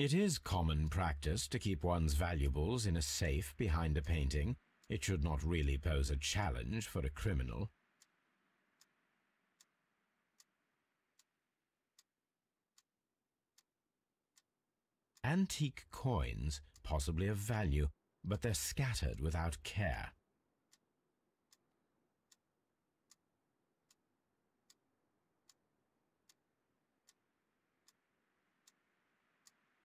It is common practice to keep one's valuables in a safe behind a painting. It should not really pose a challenge for a criminal. Antique coins, possibly of value, but they're scattered without care.